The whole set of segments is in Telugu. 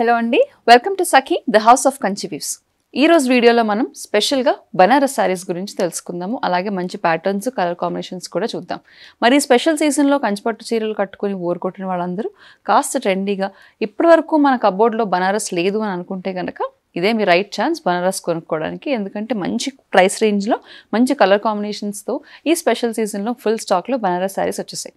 హలో అండి welcome to Sakhi the house of Kanchi weaves ఈ రోజు వీడియోలో మనం స్పెషల్గా బనారస్ శారీస్ గురించి తెలుసుకుందాము అలాగే మంచి ప్యాటర్న్స్ కలర్ కాంబినేషన్స్ కూడా చూద్దాం మరి స్పెషల్ సీజన్లో కంచిపట్టు చీరలు కట్టుకుని ఊరుకొట్టిన వాళ్ళందరూ కాస్త ట్రెండీగా ఇప్పటివరకు మన కబోర్డ్లో బనారస్ లేదు అని అనుకుంటే కనుక ఇదే మీ రైట్ ఛాన్స్ బనారస్ కొనుక్కోవడానికి ఎందుకంటే మంచి ప్రైస్ రేంజ్లో మంచి కలర్ కాంబినేషన్స్తో ఈ స్పెషల్ సీజన్లో ఫుల్ స్టాక్లో బనారస్ శారీస్ వచ్చేసాయి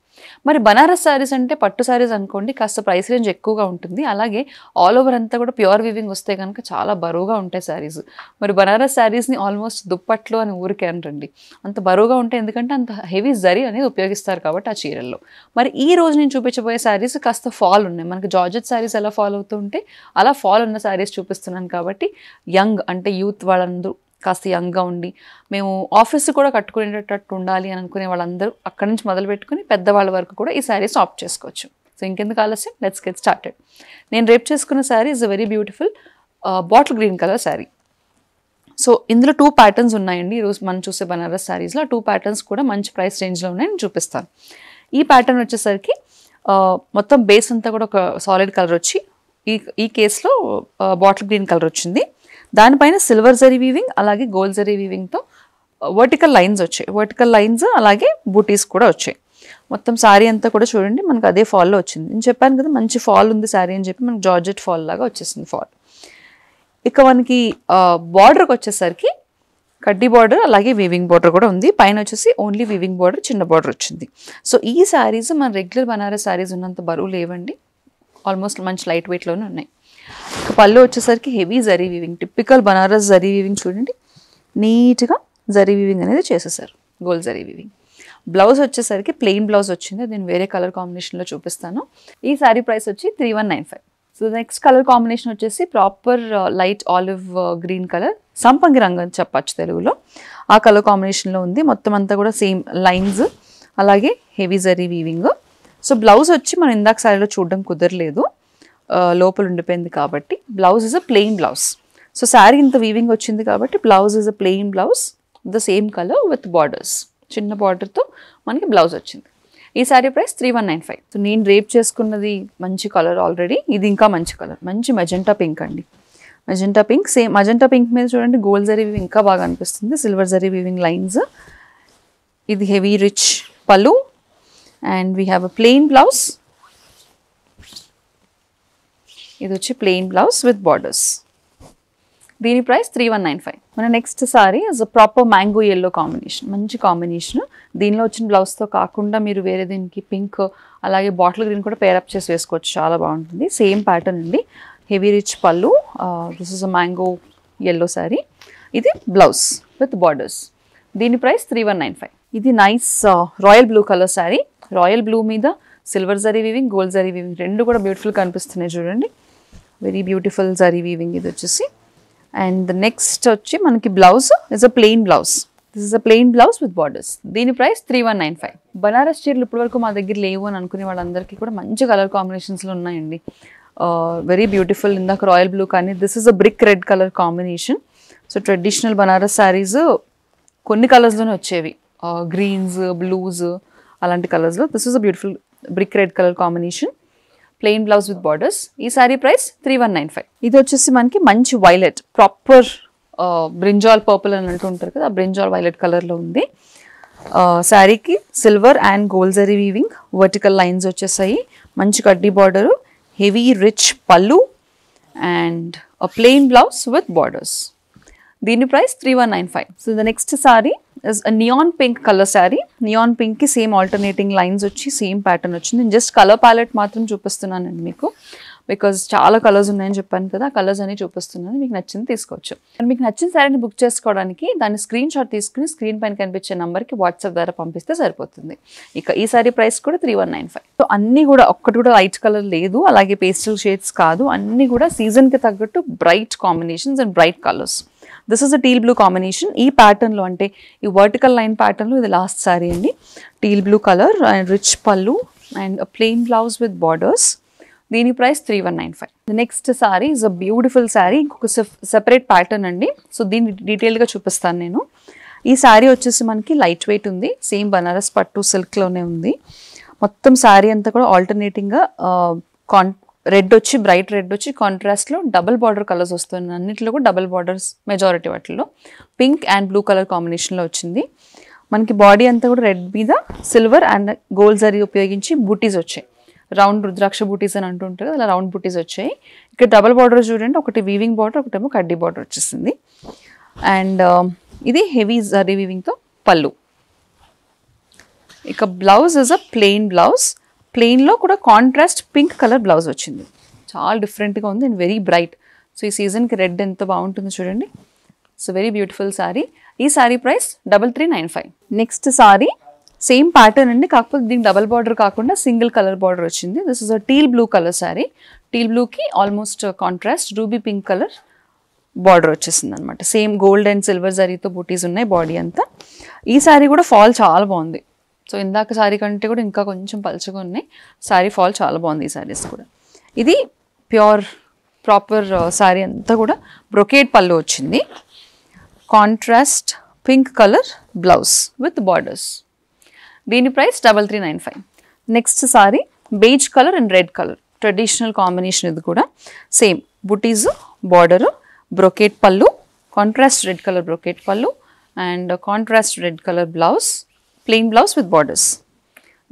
మరి బనారస్ శారీస్ అంటే పట్టు శారీస్ అనుకోండి కాస్త ప్రైస్ రేంజ్ ఎక్కువగా ఉంటుంది అలాగే ఆల్ ఓవర్ అంతా కూడా ప్యూర్ వివింగ్ వస్తే కనుక చాలా బరువుగా ఉంటాయి శారీస్ మరి బనారస్ శారీస్ని ఆల్మోస్ట్ దుప్పట్లు అని ఊరికే అనరండి అంత బరువుగా ఉంటాయి ఎందుకంటే అంత హెవీ జరీ అనేది ఉపయోగిస్తారు కాబట్టి ఆ చీరల్లో మరి ఈ రోజు నేను చూపించబోయే శారీస్ కాస్త ఫాల్ ఉన్నాయి మనకి జార్జెట్ శారీస్ ఎలా ఫాల్ అవుతూ ఉంటే అలా ఫాల్ ఉన్న శారీస్ చూపిస్తున్నాను కాబట్టి యంగ్ అంటే యూత్ వాళ్ళందరూ కాస్త యంగ్గా ఉండి మేము ఆఫీస్ కూడా కట్టుకునేటట్టు ఉండాలి అని అనుకునే వాళ్ళందరూ అక్కడి నుంచి మొదలు పెట్టుకుని పెద్దవాళ్ళ వరకు కూడా ఈ శారీస్ ఆప్ చేసుకోవచ్చు సో ఇంకెందుకు ఆలస్యం లెట్స్ గెట్ స్టార్టెడ్ నేను రేపు చేసుకున్న sari is very beautiful bottle green colour sari so ఇందులో టూ ప్యాటర్న్స్ ఉన్నాయండి ఈరోజు మనం చూసే బనారస్ శారీస్లో టూ ప్యాటర్న్స్ కూడా మంచి ప్రైస్ రేంజ్లో ఉన్నాయని చూపిస్తాను ఈ ప్యాటర్న్ వచ్చేసరికి uh, మొత్తం బేస్ అంతా కూడా ఒక సాలిడ్ కలర్ వచ్చి ఈ ఈ కేసులో బాటిల్ గ్రీన్ కలర్ వచ్చింది దానిపైన సిల్వర్ జరీ వీవింగ్ అలాగే గోల్డ్ జరీ వీవింగ్తో వర్టికల్ లైన్స్ వచ్చాయి వర్టికల్ లైన్స్ అలాగే బూటీస్ కూడా వచ్చాయి మొత్తం శారీ అంతా కూడా చూడండి మనకు అదే ఫాల్లో వచ్చింది నేను చెప్పాను కదా మంచి ఫాల్ ఉంది శారీ అని చెప్పి మనకు జార్జెట్ ఫాల్ లాగా వచ్చేసింది ఫాల్ ఇక మనకి బార్డర్కి వచ్చేసరికి కడ్డీ బార్డర్ అలాగే వీవింగ్ బార్డర్ కూడా ఉంది పైన వచ్చేసి ఓన్లీ వీవింగ్ బార్డర్ చిన్న బార్డర్ వచ్చింది సో ఈ శారీస్ మన రెగ్యులర్ బనారస్ శారీస్ ఉన్నంత బరువు లేవండి ఆల్మోస్ట్ మంచి లైట్ వెయిట్లోనే ఉన్నాయి పళ్ళు వచ్చేసరికి హెవీ జరీ వీవింగ్ టిపికల్ బనారస్ జరీ వీవింగ్ చూడండి నీట్గా జరీ వీవింగ్ అనేది చేసేసారు గోల్డ్ జరీ వీవింగ్ బ్లౌజ్ వచ్చేసరికి ప్లెయిన్ బ్లౌజ్ వచ్చింది నేను వేరే కలర్ కాంబినేషన్లో చూపిస్తాను ఈ శారీ ప్రైస్ వచ్చి three one nine five so next colour combination వచ్చేసి proper light olive green colour సంపంగి రంగు అని చెప్పచ్చు తెలుగులో ఆ కలర్ కాంబినేషన్లో ఉంది మొత్తం అంతా కూడా సేమ్ లైన్స్ అలాగే హెవీ జరీ వీవింగ్ సో బ్లౌజ్ వచ్చి మనం ఇందాక శారీలో చూడడం కుదరలేదు లోపల ఉండిపోయింది కాబట్టి blouse is a plain blouse so sari ఇంత వీవింగ్ వచ్చింది కాబట్టి blouse is a plain blouse the same colour with borders చిన్న బార్డర్తో మనకి బ్లౌజ్ వచ్చింది ఈ sari price three one nine five so నేను రేప్ చేసుకున్నది మంచి కలర్ ఆల్రెడీ ఇది ఇంకా మంచి కలర్ మంచి మెజెంటా పింక్ అండి magenta pink same magenta pink మీద చూడండి గోల్డ్ జరీ వీవింగ్ ఇంకా బాగా అనిపిస్తుంది సిల్వర్ జరీ వీవింగ్ లైన్స్ ఇది హెవీ రిచ్ పలు and we have a plain blouse ఇది వచ్చి ప్లెయిన్ బ్లౌజ్ విత్ బార్డర్స్ దీని price three one nine five మన next sari is a proper mango yellow combination మంచి కాంబినేషన్ దీనిలో వచ్చిన బ్లౌజ్తో కాకుండా మీరు వేరే దీనికి పింక్ అలాగే బాటిల్ గ్రీన్ కూడా పేరప్ చేసి వేసుకోవచ్చు చాలా బాగుంటుంది సేమ్ ప్యాటర్న్ అండి హెవీ రిచ్ పళ్ళు this is a mango yellow sari ఇది బ్లౌజ్ విత్ బార్డర్స్ దీని price three one nine five ఇది nice royal blue colour sari royal blue మీద సిల్వర్ జరీ వివింగ్ గోల్డ్ జరీ వివింగ్ రెండు కూడా బ్యూటిఫుల్ కనిపిస్తున్నాయి చూడండి వెరీ బ్యూటిఫుల్ జరీ వీవింగ్ ఇది వచ్చేసి అండ్ ద నెక్స్ట్ వచ్చి మనకి blouse is a plain blouse this is a plain blouse with borders దీని price three one nine five Banaras చీరలు ఇప్పటివరకు మా దగ్గర లేవు అని అనుకునే వాళ్ళందరికీ కూడా మంచి కలర్ కాంబినేషన్స్లో ఉన్నాయండి వెరీ uh, బ్యూటిఫుల్ ఇందాక రాయల్ బ్లూ కానీ this is a brick red colour combination so traditional Banaras saris కొన్ని కలర్స్లోనే వచ్చేవి గ్రీన్స్ uh, బ్లూస్ అలాంటి కలర్స్లో this is a beautiful brick red colour combination plain blouse with borders ఈ sari price three one nine five ఇది వచ్చేసి మనకి మంచి వైలెట్ ప్రాపర్ బ్రింజాల్ పర్పుల్ అని అంటూ ఉంటారు కదా బ్రింజాల్ వైలెట్ కలర్లో ఉంది శారీకి సిల్వర్ అండ్ గోల్డ్ జరీ వీవింగ్ వర్టికల్ లైన్స్ వచ్చేసాయి మంచి కడ్డీ బార్డరు హెవీ రిచ్ పళ్ళు and plain blouse with borders దీని price three one nine five so the next sari neon pink colour sari neon పింక్కి సేమ్ ఆల్టర్నేటింగ్ లైన్స్ వచ్చి సేమ్ ప్యాటర్న్ వచ్చింది నేను జస్ట్ కలర్ ప్యాలెట్ మాత్రం చూపిస్తున్నానండి మీకు బికాజ్ చాలా కలర్స్ ఉన్నాయని చెప్పాను కదా కలర్స్ అనేవి చూపిస్తున్నాను మీకు నచ్చింది తీసుకోవచ్చు మీకు నచ్చిన శారీని బుక్ చేసుకోవడానికి దాన్ని స్క్రీన్ షాట్ తీసుకుని స్క్రీన్ పైన కనిపించే నెంబర్కి వాట్సాప్ ద్వారా పంపిస్తే సరిపోతుంది ఇక ఈ సారీ ప్రైస్ కూడా three one nine five so అన్నీ కూడా ఒక్కటి కూడా లైట్ కలర్ లేదు అలాగే పేస్టల్ షేడ్స్ కాదు అన్నీ కూడా సీజన్కి తగ్గట్టు bright combinations and bright colours this is a teal blue combination ఈ ప్యాటర్న్లో అంటే ఈ వర్టికల్ లైన్ ప్యాటర్న్లో ఇది లాస్ట్ శారీ అండి teal blue colour and rich పళ్ళు and plain blouse with borders దీని price three one nine five the next sari is a beautiful sari ఇంకొక సెపరేట్ ప్యాటర్న్ అండి సో దీన్ని డీటెయిల్గా చూపిస్తాను నేను ఈ శారీ వచ్చేసి మనకి లైట్ వెయిట్ ఉంది సేమ్ బనారస్ పట్టు సిల్క్లోనే ఉంది మొత్తం శారీ అంతా కూడా ఆల్టర్నేటింగ్గా కాన్ uh, రెడ్ వచ్చి బ్రైట్ రెడ్ వచ్చి కాంట్రాస్ట్లో డబల్ బార్డర్ కలర్స్ వస్తున్నాయి అన్నింటిలో కూడా డబల్ బార్డర్స్ మెజారిటీ వాటిల్లో పింక్ అండ్ బ్లూ కలర్ కాంబినేషన్లో వచ్చింది మనకి బాడీ అంతా కూడా రెడ్ మీద సిల్వర్ అండ్ గోల్డ్ జరీ ఉపయోగించి బూటీస్ వచ్చాయి రౌండ్ రుద్రాక్ష బూటీస్ అని అంటుంటారు కదా అలా రౌండ్ బూటీస్ వచ్చాయి ఇక్కడ డబల్ బార్డర్ చూడండి ఒకటి వీవింగ్ బార్డర్ ఒకటేమో కడ్డీ బార్డర్ వచ్చేసింది అండ్ um, ఇది హెవీ జరీ వీవింగ్తో పళ్ళు ఇక blouse is a plain blouse ప్లెయిన్లో కూడా కాంట్రాస్ట్ పింక్ కలర్ బ్లౌజ్ వచ్చింది చాలా డిఫరెంట్గా ఉంది అండ్ వెరీ బ్రైట్ సో ఈ సీజన్కి రెడ్ ఎంత బాగుంటుందో చూడండి సో వెరీ బ్యూటిఫుల్ సారీ ఈ sari price double three nine five next sari same pattern అండి కాకపోతే దీనికి డబల్ బార్డర్ కాకుండా సింగిల్ కలర్ బార్డర్ వచ్చింది this is a teal blue colour sari teal బ్లూకి almost contrast ruby pink colour border వచ్చేసింది అనమాట సేమ్ గోల్డ్ అండ్ సిల్వర్ జరీతో బూటీస్ ఉన్నాయి బాడీ అంతా ఈ సారీ కూడా ఫాల్ చాలా బాగుంది సో ఇందాక శారీ కంటే కూడా ఇంకా కొంచెం పలుచగా ఉన్నాయి శారీ ఫాల్ చాలా బాగుంది ఈ శారీస్ కూడా ఇది ప్యూర్ ప్రాపర్ శారీ అంతా కూడా బ్రొకేట్ పళ్ళు వచ్చింది contrast pink colour blouse with borders దీని price double three nine five next sari beige colour and red colour traditional combination ఇది కూడా సేమ్ బుటీస్ బార్డరు బ్రొకేట్ పళ్ళు కాంట్రాస్ట్ రెడ్ కలర్ బ్రొకేట్ పళ్ళు and contrast red colour blouse plain blouse with borders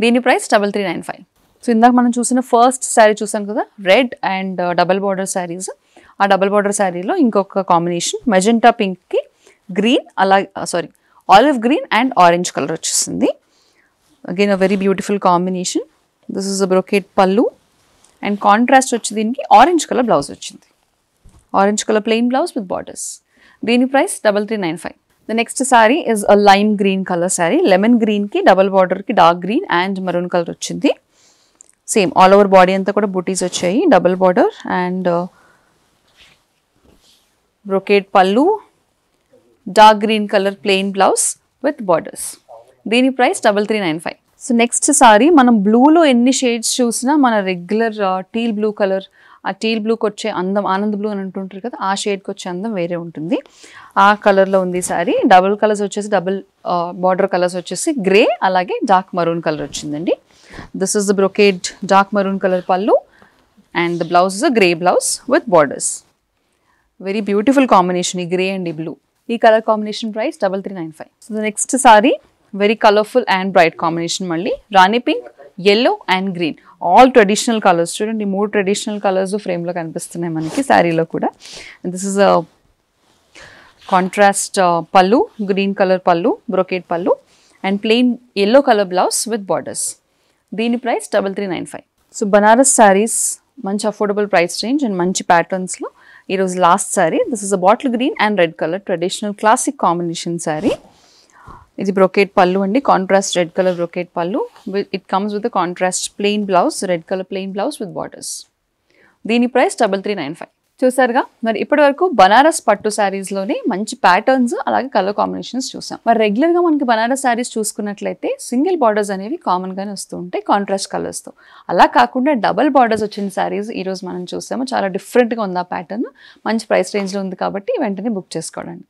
దీని price double three nine five so ఇందాక మనం చూసిన ఫస్ట్ శారీ చూసాం కదా red and double border saris ఆ డబల్ బార్డర్ శారీలో ఇంకొక కాంబినేషన్ మెజెంటా పింక్కి గ్రీన్ అలా sorry olive green and orange colour వచ్చేసింది again a very beautiful combination this is a brocade పళ్ళు అండ్ కాంట్రాస్ట్ వచ్చి దీనికి ఆరెంజ్ కలర్ బ్లౌజ్ వచ్చింది orange colour plain blouse with borders దీని price double three nine five the next sari is a lime green colour sari lemon గ్రీన్కి డబల్ బార్డర్కి dark green and maroon colour వచ్చింది సేమ్ ఆల్ ఓవర్ బాడీ అంతా కూడా బుటీస్ వచ్చాయి డబల్ బార్డర్ అండ్ బ్రొకేట్ పళ్ళు dark green colour plain blouse with borders దీని price double three nine five so next sari మనం బ్లూలో ఎన్ని షేడ్స్ చూసినా మన రెగ్యులర్ టీల్ బ్లూ కలర్ ఆ టీల్ బ్లూకి వచ్చే అందం ఆనంద్ బ్లూ అని అంటుంటారు కదా ఆ షేడ్కి వచ్చే అందం వేరే ఉంటుంది ఆ కలర్లో ఉంది సారీ డబుల్ కలర్స్ వచ్చేసి డబుల్ బార్డర్ కలర్స్ వచ్చేసి గ్రే అలాగే డార్క్ మరూన్ కలర్ వచ్చిందండి this is the brocade dark maroon colour పళ్ళు and the blouse is a grey blouse with borders very beautiful combination ఈ గ్రే అండ్ ఈ బ్లూ ఈ colour combination price double three nine five so next sari very colourful and bright combination మళ్ళీ రాణి pink yellow and green all traditional colours చూడండి మూడు ట్రెడిషనల్ కలర్స్ ఫ్రేమ్లో కనిపిస్తున్నాయి మనకి శారీలో కూడా దిస్ ఇస్ కాంట్రాస్ట్ పళ్ళు గ్రీన్ కలర్ పళ్ళు బ్రొకేట్ పళ్ళు and plain yellow colour blouse with borders దీని price double three nine five so Banaras saris మంచి అఫోర్డబుల్ ప్రైస్ రేంజ్ అండ్ మంచి ప్యాటర్న్స్లో ఈరోజు last sari this is a bottle green and red colour traditional classic combination sari ఇది బ్రొకేట్ పళ్ళు అండి కాంట్రాస్ట్ రెడ్ కలర్ బ్రొకేట్ పళ్ళు it comes with contrast plain blouse red colour plain blouse with borders దీని price double three nine five చూసారుగా మరి ఇప్పటి వరకు బనారస్ పట్టు శారీస్లోనే మంచి ప్యాటర్న్స్ అలాగే కలర్ కాంబినేషన్స్ చూసాం మరి రెగ్యులర్గా మనకి బనారస్ శారీస్ చూసుకున్నట్లయితే సింగిల్ బార్డర్స్ అనేవి కామన్గానే వస్తూ ఉంటాయి కాంట్రాస్ట్ తో అలా కాకుండా డబల్ బార్డర్స్ వచ్చిన శారీస్ ఈరోజు మనం చూసాము చాలా డిఫరెంట్గా ఉంది ఆ ప్యాటర్న్ మంచి ప్రైస్ రేంజ్లో ఉంది కాబట్టి వెంటనే బుక్ చేసుకోవడండి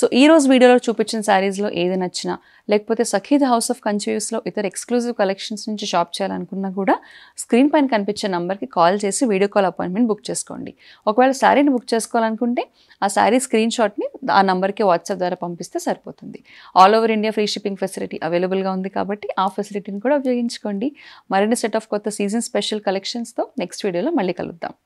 సో ఈ రోజు వీడియోలో చూపించిన శారీస్లో ఏది నచ్చినా లేకపోతే సఖీద్ హౌస్ ఆఫ్ కన్స్యూస్లో ఇతర ఎక్స్క్లూజివ్ కలెక్షన్స్ నుంచి షాప్ చేయాలనుకున్నా కూడా స్క్రీన్ పైన కనిపించే నెంబర్కి కాల్ చేసి వీడియో కాల్ అపాయింట్మెంట్ బుక్ చేసుకోండి ఒకవేళ శారీని బుక్ చేసుకోవాలనుకుంటే ఆ శారీ స్క్రీన్ షాట్ని ఆ నెంబర్కి వాట్సాప్ ద్వారా పంపిస్తే సరిపోతుంది all over India free shipping facility అవైలబుల్గా ఉంది కాబట్టి ఆ ఫెసిలిటీని కూడా ఉపయోగించుకోండి మరిన్ని సెట్ ఆఫ్ కొత్త సీజన్ స్పెషల్ కలెక్షన్స్తో నెక్స్ట్ వీడియోలో మళ్ళీ కలుద్దాం